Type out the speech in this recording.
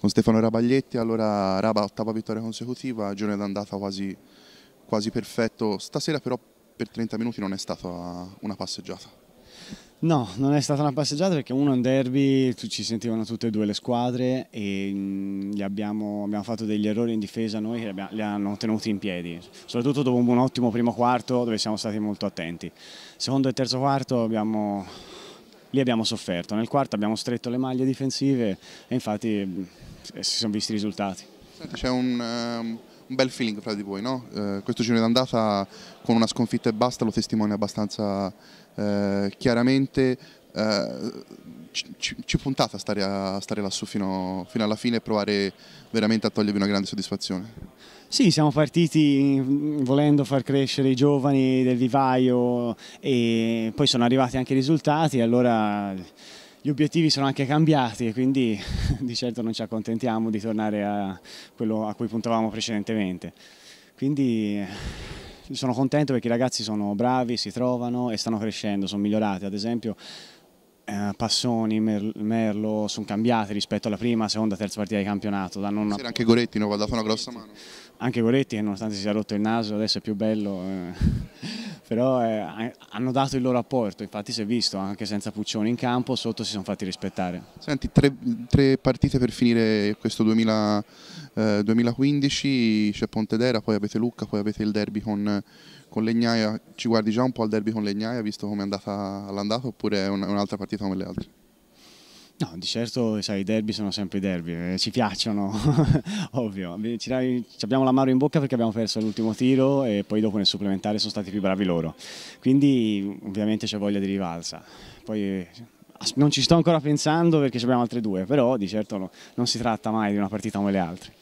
con Stefano Rabaglietti, allora Raba ottava vittoria consecutiva, giorno d'andata quasi, quasi perfetto, stasera però per 30 minuti non è stata una passeggiata. No, non è stata una passeggiata perché uno è un derby, ci sentivano tutte e due le squadre e mm, abbiamo, abbiamo, fatto degli errori in difesa noi che li, abbiamo, li hanno tenuti in piedi, soprattutto dopo un ottimo primo quarto dove siamo stati molto attenti. Secondo e terzo quarto abbiamo, lì abbiamo sofferto, nel quarto abbiamo stretto le maglie difensive e infatti mm, eh, si sono visti i risultati. C'è un, um, un, bel feeling fra di voi, no? Eh, questo giro d'andata con una sconfitta e basta lo testimonia abbastanza eh, chiaramente. Eh, ci, ci, puntate a stare, a stare lassù fino, fino alla fine e provare veramente a togliervi una grande soddisfazione. Sì, siamo partiti volendo far crescere i giovani del vivaio e poi sono arrivati anche i risultati, allora gli obiettivi sono anche cambiati e quindi di certo non ci accontentiamo di tornare a quello a cui puntavamo precedentemente. Quindi sono contento perché i ragazzi sono bravi, si trovano e stanno crescendo, sono migliorati. Ad esempio eh, Passoni, Merlo sono cambiati rispetto alla prima, seconda, terza partita di campionato. Danno una... Anche Goretti no, va dato una grossa mano. Anche Goretti che nonostante si sia rotto il naso adesso è più bello. Eh però eh, hanno dato il loro apporto, infatti si è visto, anche senza Puccioni in campo, sotto si sono fatti rispettare. Senti, tre, tre partite per finire questo 2000, eh, 2015, c'è Pontedera, poi avete Lucca, poi avete il derby con, con, Legnaia, ci guardi già un po' al derby con Legnaia, visto come è andata all'andata oppure è un'altra partita come le altre? No, di certo sai, i derby sono sempre i derby, eh, ci piacciono, ovvio. Ci, ci abbiamo l'amaro in bocca perché abbiamo perso l'ultimo tiro e poi dopo nel supplementare sono stati più bravi loro. Quindi ovviamente c'è voglia di rivalsa. Poi non ci sto ancora pensando perché abbiamo altre due, però di certo no, non si tratta mai di una partita come le altre.